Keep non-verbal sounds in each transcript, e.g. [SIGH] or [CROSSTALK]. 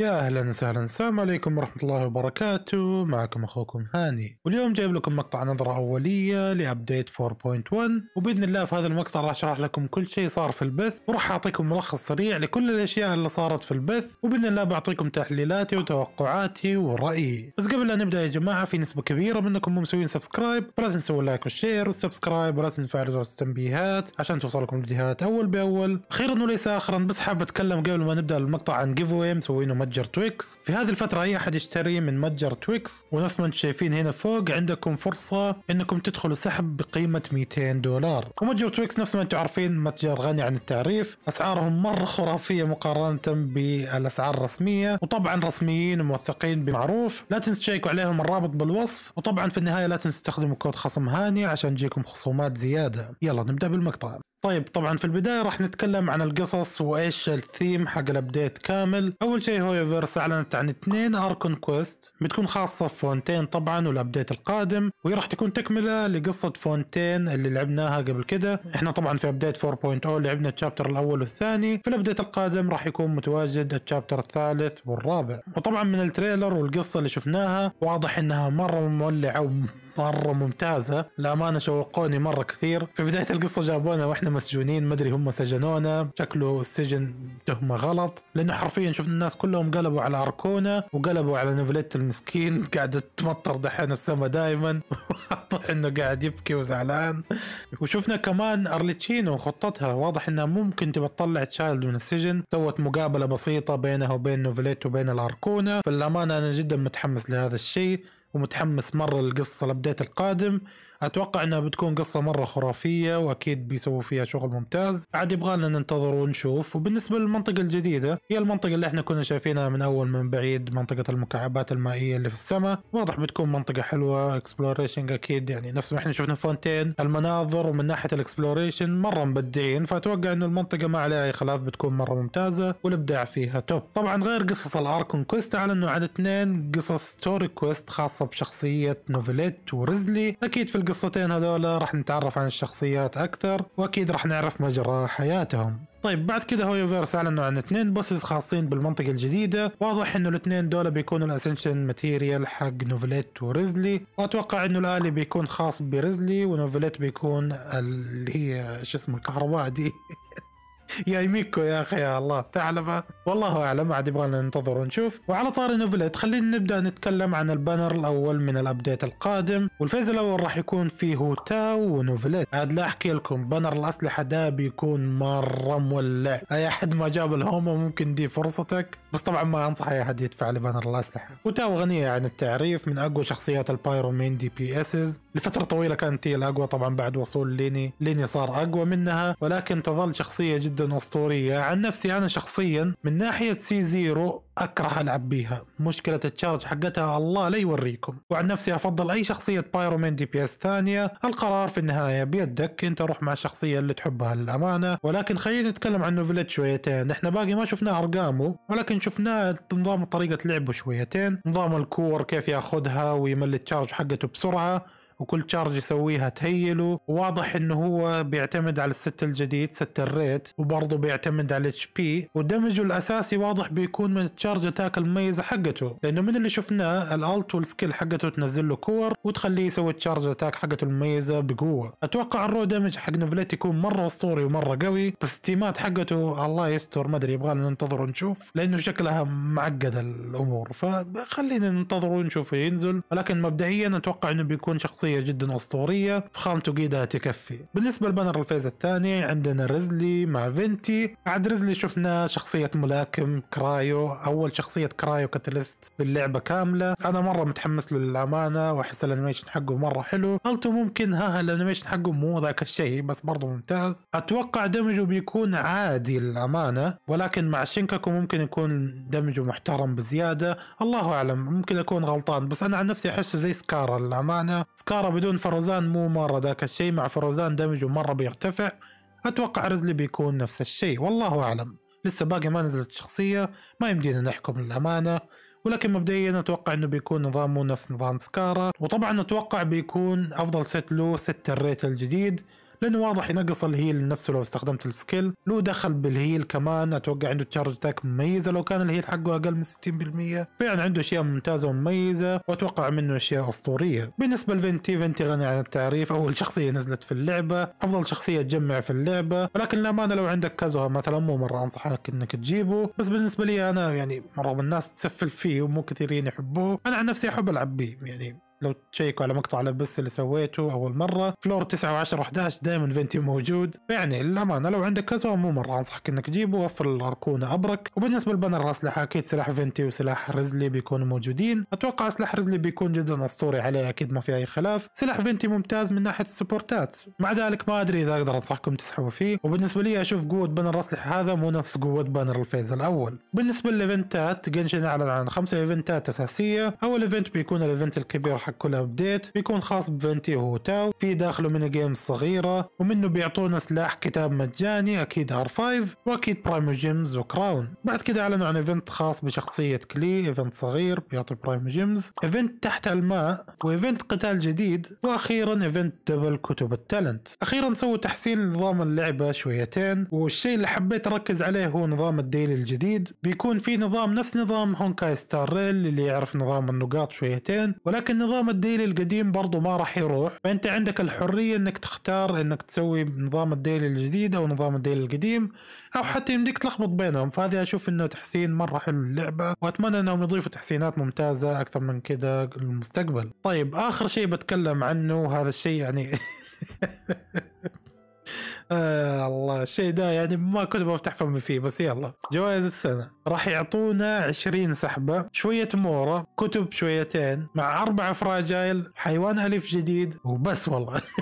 يا اهلا وسهلا السلام عليكم ورحمه الله وبركاته معكم اخوكم هاني واليوم جايب لكم مقطع نظره اوليه لابديت 4.1 وباذن الله في هذا المقطع راح اشرح لكم كل شيء صار في البث وراح اعطيكم ملخص سريع لكل الاشياء اللي صارت في البث وباذن الله بعطيكم تحليلاتي وتوقعاتي ورايي بس قبل لا نبدا يا جماعه في نسبه كبيره منكم مو مسويين سبسكرايب فلا تنسوا اللايك والشير والسبسكرايب ولا تنسوا تفعلوا جرس التنبيهات عشان توصلكم الفيديوهات اول باول خيرا وليس اخرا بس حاب اتكلم قبل ما نبدا المقطع عن جيف مسوينه متجر تويكس في هذه الفترة أي أحد يشتري من متجر تويكس ونفس ما أنتم شايفين هنا فوق عندكم فرصة أنكم تدخلوا سحب بقيمة 200 دولار ومتجر تويكس نفس ما أنتم عارفين متجر غني عن التعريف أسعارهم مرة خرافية مقارنة بالأسعار الرسمية وطبعا رسميين وموثقين بمعروف لا تنسوا تشيكوا عليهم الرابط بالوصف وطبعا في النهاية لا تنسوا تستخدموا كود خصم هاني عشان تجيكم خصومات زيادة يلا نبدأ بالمقطع طيب طبعا في البدايه راح نتكلم عن القصص وايش الثيم حق الابديت كامل اول شيء هويفرس اعلنت عن اثنين اركون كويست بتكون خاصه في فونتين طبعا والابديت القادم وهي راح تكون تكمله لقصه فونتين اللي لعبناها قبل كده احنا طبعا في ابديت 4.0 لعبنا الشابتر الاول والثاني في الابديت القادم راح يكون متواجد الشابتر الثالث والرابع وطبعا من التريلر والقصه اللي شفناها واضح انها مره مولعه مره ممتازه للامانه شوقوني مره كثير في بدايه القصه جابونا واحنا مسجونين ما ادري هم سجنونا شكله السجن تهمه غلط لانه حرفيا شفنا الناس كلهم قلبوا على اركونا وقلبوا على نوفليت المسكين [LAUGHS] قاعده تمطر دحين السما دائما واضح انه قاعد يبكي وزعلان وشفنا كمان ارليتشينو وخطتها واضح انها ممكن تبى تطلع تشايلد من السجن سوت مقابله بسيطه بينها وبين نوفليت وبين الاركونا فالامانه انا جدا متحمس لهذا الشيء ومتحمس مره للقصه الابديت القادم اتوقع انها بتكون قصه مره خرافيه واكيد بيسووا فيها شغل ممتاز عاد يبغى لنا ننتظر ونشوف وبالنسبه للمنطقه الجديده هي المنطقه اللي احنا كنا شايفينها من اول من بعيد منطقه المكعبات المائيه اللي في السماء واضح بتكون منطقه حلوه اكسبلوريشن اكيد يعني نفس ما احنا شفنا فونتين المناظر ومن ناحيه الاكسبلوريشن مره مبدعين فاتوقع انه المنطقه ما عليها اي خلاف بتكون مره ممتازه والابداع فيها توب طبعا غير قصص الاركون كويست اعلنوا عن اثنين قصص ستوري كويست خاصه بشخصيه نوفليت ورزلي اكيد في القصتين هذولا راح نتعرف عن الشخصيات اكثر واكيد راح نعرف مجرى حياتهم طيب بعد كده هو يوفيرس اعلنوا عن اثنين بوسز خاصين بالمنطقه الجديده واضح انه الاثنين دول بيكونوا الاسنشن ماتيريال حق نوفليت وريزلي واتوقع انه الالي بيكون خاص بريزلي ونوفليت بيكون اللي هي شو اسمه الكهرباء دي [LAUGHS] يا يميكو يا اخي يا الله الثعلبه والله اعلم عاد يبغى ننتظر ونشوف وعلى طاري نوفلت خلينا نبدا نتكلم عن البانر الاول من الابديت القادم والفيز الاول راح يكون فيه تاو ونوفلت عاد لا احكي لكم بانر الاسلحه ده بيكون مره مولع اي احد ما جاب الهومو ممكن دي فرصتك بس طبعا ما انصح اي احد يدفع لبانر الاسلحه وتاو غنيه عن التعريف من اقوى شخصيات البايرو مين دي بي اسز لفتره طويله كانت هي الاقوى طبعا بعد وصول ليني ليني صار اقوى منها ولكن تظل شخصيه جدا جدا اسطوريه عن نفسي انا شخصيا من ناحيه سي زيرو اكره العب بيها مشكله التشارج حقتها الله لا يوريكم وعن نفسي افضل اي شخصيه بايرو من دي بي اس ثانيه القرار في النهايه بيدك انت روح مع الشخصيه اللي تحبها للامانه ولكن خلينا نتكلم عن نوفلت شويتين احنا باقي ما شفنا ارقامه ولكن شفنا نظام طريقه لعبه شويتين نظام الكور كيف ياخذها ويمل التشارج حقته بسرعه وكل تشارج يسويها تهيله واضح انه هو بيعتمد على الست الجديد ست الريت وبرضه بيعتمد على الاتش بي ودمجه الاساسي واضح بيكون من التشارج اتاك المميزه حقته لانه من اللي شفناه الالت والسكيل حقته تنزل له كور وتخليه يسوي التشارج اتاك حقته المميزه بقوه اتوقع الرو دمج حق نوفليت يكون مره اسطوري ومره قوي بس التيمات حقته الله يستر ما ادري يبغالنا ننتظر ونشوف لانه شكلها معقد الامور فخلينا ننتظر ونشوف ينزل ولكن مبدئيا اتوقع انه بيكون شخصيه شخصية جدا اسطورية فخامته قيدها تكفي بالنسبة لبانر الفيز الثاني عندنا ريزلي مع فينتي عاد ريزلي شفنا شخصية ملاكم كرايو اول شخصية كرايو كاتلست باللعبة كاملة انا مرة متحمس له للامانة واحس الانيميشن حقه مرة حلو قلته ممكن ها الانيميشن حقه مو ذاك الشيء بس برضه ممتاز اتوقع دمجه بيكون عادي للامانة ولكن مع شينكاكو ممكن يكون دمجه محترم بزيادة الله اعلم ممكن اكون غلطان بس انا عن نفسي احسه زي سكارا للامانة سكارا خساره بدون فروزان مو مره ذاك الشيء مع فروزان دمجه مره بيرتفع اتوقع رزلي بيكون نفس الشيء والله اعلم لسه باقي ما نزلت شخصيه ما يمدينا نحكم للامانه ولكن مبدئيا اتوقع انه بيكون نظامه نفس نظام سكارا وطبعا اتوقع بيكون افضل ست له ست الريت الجديد لانه واضح ينقص الهيل نفسه لو استخدمت السكيل له دخل بالهيل كمان اتوقع عنده تشارج تاك مميزه لو كان الهيل حقه اقل من 60% فعلا عنده اشياء ممتازه ومميزه واتوقع منه اشياء اسطوريه بالنسبه لفينتي فينتي غني عن التعريف اول شخصيه نزلت في اللعبه افضل شخصيه تجمع في اللعبه ولكن للامانه لو عندك كازوها مثلا مو مره انصحك انك تجيبه بس بالنسبه لي انا يعني من الناس تسفل فيه ومو كثيرين يحبوه انا عن نفسي احب العب بيه يعني لو تشيكوا على مقطع لبس اللي سويته اول مره فلور 9 و10 و11 دائما فينتي موجود يعني للامانه لو عندك كسوة مو مره انصحك انك تجيبه وفر الاركونه ابرك وبالنسبه لبنر الاسلحه اكيد سلاح فينتي وسلاح رزلي بيكونوا موجودين اتوقع سلاح رزلي بيكون جدا اسطوري عليه اكيد ما في اي خلاف سلاح فينتي ممتاز من ناحيه السبورتات مع ذلك ما ادري اذا اقدر انصحكم تسحبوا فيه وبالنسبه لي اشوف قوه بانر الاسلحه هذا مو نفس قوه بانر الفيز الاول بالنسبه للايفنتات جنشن اعلن عن خمسه ايفنتات اساسيه اول ايفنت بيكون الايفنت الكبير حق كل ابديت بيكون خاص بفنتي هو تاو في داخله ميني جيمز صغيرة ومنه بيعطونا سلاح كتاب مجاني اكيد ار 5 واكيد برايمو جيمز وكراون بعد كده اعلنوا عن ايفنت خاص بشخصية كلي ايفنت صغير بيعطي برايمو جيمز ايفنت تحت الماء وايفنت قتال جديد واخيرا ايفنت دبل كتب التالنت اخيرا سووا تحسين لنظام اللعبة شويتين والشيء اللي حبيت اركز عليه هو نظام الديلي الجديد بيكون في نظام نفس نظام هونكاي ستار ريل اللي يعرف نظام النقاط شويتين ولكن نظام النظام الديلي القديم برضه ما راح يروح فانت عندك الحريه انك تختار انك تسوي نظام الديلي الجديد او نظام الديلي القديم او حتى يمديك تلخبط بينهم فهذه اشوف انه تحسين مره حلو للعبه واتمنى انهم يضيفوا تحسينات ممتازه اكثر من كذا المستقبل طيب اخر شيء بتكلم عنه هذا الشيء يعني [LAUGHS] آه، الله الشيء ده يعني ما كنت بفتح فمي فيه بس يلا جوائز السنه راح يعطونا 20 سحبه شويه مورا كتب شويتين مع اربع فراجايل حيوان الف جديد وبس والله [LAUGHS]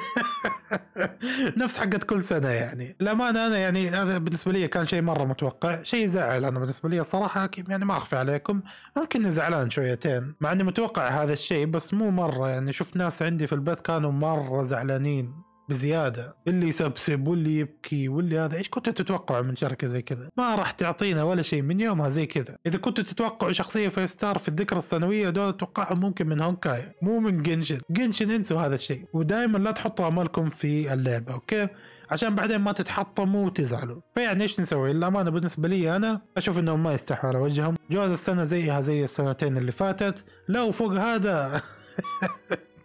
نفس حقت كل سنه يعني الامانه انا يعني هذا بالنسبه لي كان شيء مره متوقع شيء يزعل انا بالنسبه لي الصراحه يعني ما اخفي عليكم ممكن زعلان شويتين مع اني متوقع هذا الشيء بس مو مره يعني شفت ناس عندي في البث كانوا مره زعلانين بزياده اللي يسبسب واللي يبكي واللي هذا ايش كنت تتوقع من شركه زي كذا ما راح تعطينا ولا شيء من يومها زي كذا اذا كنت تتوقع شخصيه فايف ستار في الذكرى السنويه دول اتوقعهم ممكن من هونكاي مو من جنشن جنشن انسوا هذا الشيء ودائما لا تحطوا امالكم في اللعبه اوكي عشان بعدين ما تتحطموا وتزعلوا فيعني ايش نسوي للامانه بالنسبه لي انا اشوف انهم ما يستحوا على وجههم جواز السنه زيها زي السنتين اللي فاتت لو فوق هذا [LAUGHS]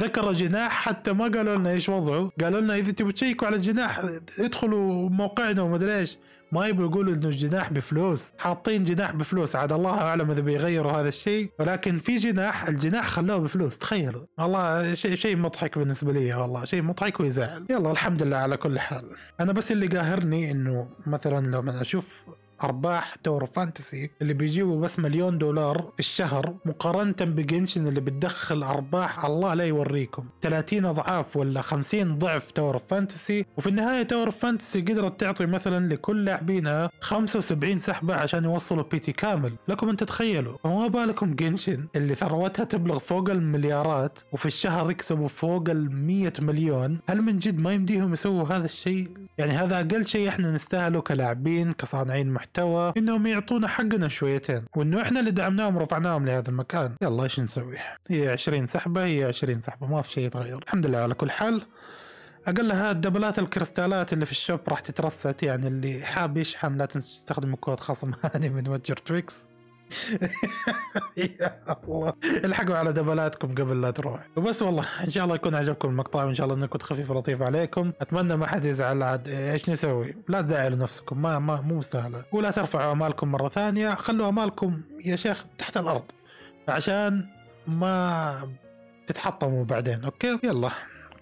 ذكر جناح حتى ما قالوا لنا ايش وضعه قالوا لنا اذا تبوا تشيكوا على الجناح ادخلوا موقعنا وما ادري ايش ما يبغوا يقولوا انه الجناح بفلوس حاطين جناح بفلوس عاد الله اعلم اذا بيغيروا هذا الشيء ولكن في جناح الجناح خلوه بفلوس تخيلوا والله شيء شيء مضحك بالنسبه لي والله شيء مضحك ويزعل يلا الحمد لله على كل حال انا بس اللي قاهرني انه مثلا لما اشوف ارباح دور فانتسي اللي بيجيبوا بس مليون دولار في الشهر مقارنه بجنشن اللي بتدخل ارباح الله لا يوريكم 30 اضعاف ولا 50 ضعف تاور فانتسي وفي النهايه تاور فانتسي قدرت تعطي مثلا لكل لاعبينها 75 سحبه عشان يوصلوا بيتي كامل لكم ان تتخيلوا وما بالكم جنشن اللي ثروتها تبلغ فوق المليارات وفي الشهر يكسبوا فوق ال 100 مليون هل من جد ما يمديهم يسووا هذا الشيء يعني هذا اقل شيء احنا نستاهله كلاعبين كصانعين محتوى المحتوى انهم يعطونا حقنا شويتين وانه احنا اللي دعمناهم ورفعناهم لهذا المكان يلا ايش نسوي هي 20 سحبه هي 20 سحبه ما في شيء يتغير الحمد لله على كل حال اقلها الدبلات الكريستالات اللي في الشوب راح تترست يعني اللي حاب يشحن لا تنسوا تستخدموا كود خصم هاني من متجر تويكس [LAUGHS] يا الله الحقوا على دبلاتكم قبل لا تروح وبس والله ان شاء الله يكون عجبكم المقطع وان شاء الله انه كنت خفيف ولطيف عليكم اتمنى ما حد يزعل عاد ايش نسوي لا تزعلوا نفسكم ما, ما مو سهله ولا ترفعوا امالكم مره ثانيه خلوا امالكم يا شيخ تحت الارض عشان ما تتحطموا بعدين اوكي يلا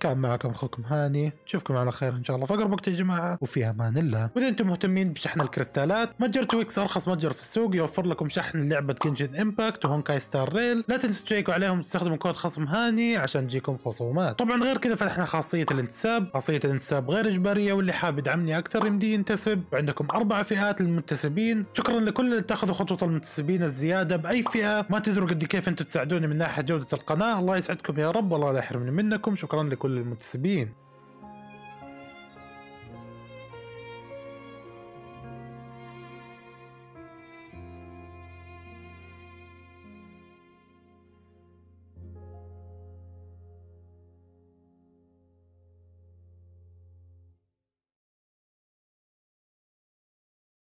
كان معكم اخوكم هاني نشوفكم على خير ان شاء الله في اقرب وقت يا جماعه وفي امان الله واذا انتم مهتمين بشحن الكريستالات متجر تويكس ارخص متجر في السوق يوفر لكم شحن لعبه جنشن امباكت وهونكاي ستار ريل لا تنسوا تشيكوا عليهم تستخدموا كود خصم هاني عشان تجيكم خصومات طبعا غير كذا فتحنا خاصيه الانتساب خاصيه الانتساب غير اجباريه واللي حاب يدعمني اكثر يمدي ينتسب عندكم اربع فئات للمنتسبين شكرا لكل اللي اتخذوا خطوه المنتسبين الزياده باي فئه ما تدروا قد كيف انتم تساعدوني من ناحيه جوده القناه الله يسعدكم يا رب والله لا يحرمني منكم شكرا لكل كل المنتسبين